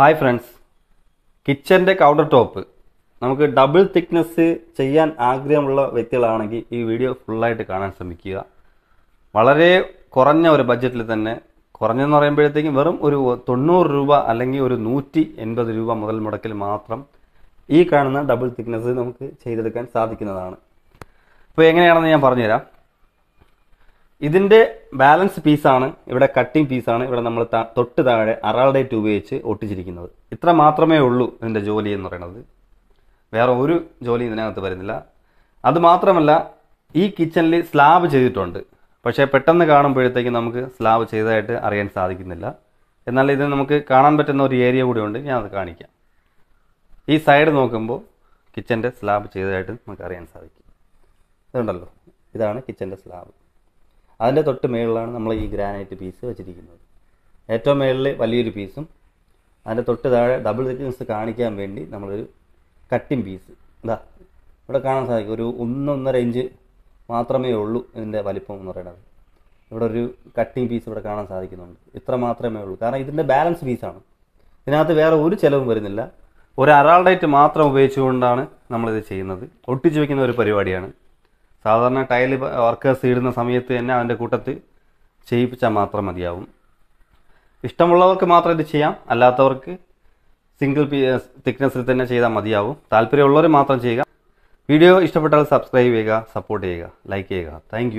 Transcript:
hi friends കിച്ചൻ്റെ counter top നമുക്ക് double thickness ചെയ്യാൻ ആഗ്രഹമുള്ള വ്യക്തികളാണെങ്കിൽ ഈ വീഡിയോ ഫുള്ളായിട്ട് കാണാൻ ശ്രമിക്കുക വളരെ കുറഞ്ഞ ഒരു ബഡ്ജറ്റിൽ തന്നെ കുറഞ്ഞെന്ന് പറയുമ്പോഴത്തേക്കും വെറും ഒരു തൊണ്ണൂറ് രൂപ അല്ലെങ്കിൽ ഒരു നൂറ്റി എൺപത് രൂപ മുതൽ മുടക്കിൽ മാത്രം ഈ കാണുന്ന ഡബിൾ തിക്നെസ് നമുക്ക് ചെയ്തെടുക്കാൻ സാധിക്കുന്നതാണ് അപ്പോൾ എങ്ങനെയാണെന്ന് ഞാൻ പറഞ്ഞുതരാം ഇതിൻ്റെ ബാലൻസ് പീസാണ് ഇവിടെ കട്ടിങ് പീസാണ് ഇവിടെ നമ്മൾ തൊട്ട് താഴെ അറാൾ ഉപയോഗിച്ച് ഒട്ടിച്ചിരിക്കുന്നത് ഇത്ര മാത്രമേ ഉള്ളൂ ഇതിൻ്റെ ജോലി എന്ന് പറയുന്നത് വേറെ ഒരു ജോലി ഇതിനകത്ത് വരുന്നില്ല അതുമാത്രമല്ല ഈ കിച്ചണിൽ സ്ലാബ് ചെയ്തിട്ടുണ്ട് പക്ഷേ പെട്ടെന്ന് കാണുമ്പോഴത്തേക്കും നമുക്ക് സ്ലാബ് ചെയ്തതായിട്ട് അറിയാൻ സാധിക്കുന്നില്ല എന്നാൽ ഇത് നമുക്ക് കാണാൻ പറ്റുന്ന ഒരു ഏരിയ കൂടി ഉണ്ട് ഞാൻ അത് കാണിക്കാം ഈ സൈഡ് നോക്കുമ്പോൾ കിച്ചൻ്റെ സ്ലാബ് ചെയ്തതായിട്ട് നമുക്ക് അറിയാൻ സാധിക്കും ഇതുണ്ടല്ലോ ഇതാണ് കിച്ചൻ്റെ സ്ലാബ് അതിൻ്റെ തൊട്ട് മേളിലാണ് നമ്മൾ ഈ ഗ്രാനൈറ്റ് പീസ് വെച്ചിരിക്കുന്നത് ഏറ്റവും മേളിൽ വലിയൊരു പീസും അതിൻ്റെ തൊട്ട് താഴെ ഡബിൾ തിക്നെസ് കാണിക്കാൻ വേണ്ടി നമ്മളൊരു കട്ടിംഗ് പീസ് ഇതാ ഇവിടെ കാണാൻ സാധിക്കും ഒരു ഒന്നൊന്നര ഇഞ്ച് മാത്രമേ ഉള്ളൂ ഇതിൻ്റെ വലിപ്പം എന്ന് പറയുന്നത് ഇവിടെ ഒരു കട്ടിംഗ് പീസ് ഇവിടെ കാണാൻ സാധിക്കുന്നുണ്ട് ഇത്ര മാത്രമേ ഉള്ളൂ കാരണം ഇതിൻ്റെ ബാലൻസ് പീസാണ് ഇതിനകത്ത് വേറെ ഒരു ചിലവും വരുന്നില്ല ഒരു അറാൾഡൈറ്റ് മാത്രം ഉപയോഗിച്ചുകൊണ്ടാണ് നമ്മളിത് ചെയ്യുന്നത് ഒട്ടിച്ചു വയ്ക്കുന്ന ഒരു പരിപാടിയാണ് സാധാരണ ടൈൽ വർക്കേഴ്സ് ഇടുന്ന സമയത്ത് തന്നെ അവൻ്റെ കൂട്ടത്ത് ചെയ്യിപ്പിച്ചാൽ മാത്രം മതിയാവും ഇഷ്ടമുള്ളവർക്ക് മാത്രം ഇത് ചെയ്യാം അല്ലാത്തവർക്ക് സിംഗിൾ പി തിക്നെസ്സിൽ തന്നെ ചെയ്താൽ മതിയാവും താല്പര്യമുള്ളവർ മാത്രം ചെയ്യുക വീഡിയോ ഇഷ്ടപ്പെട്ടാൽ സബ്സ്ക്രൈബ് ചെയ്യുക സപ്പോർട്ട് ചെയ്യുക ലൈക്ക് ചെയ്യുക താങ്ക്